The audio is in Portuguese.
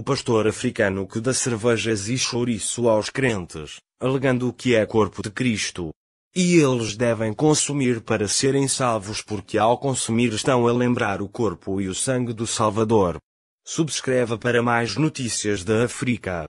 o pastor africano que dá cervejas e chouriço aos crentes, alegando que é corpo de Cristo. E eles devem consumir para serem salvos porque ao consumir estão a lembrar o corpo e o sangue do Salvador. Subscreva para mais notícias da África.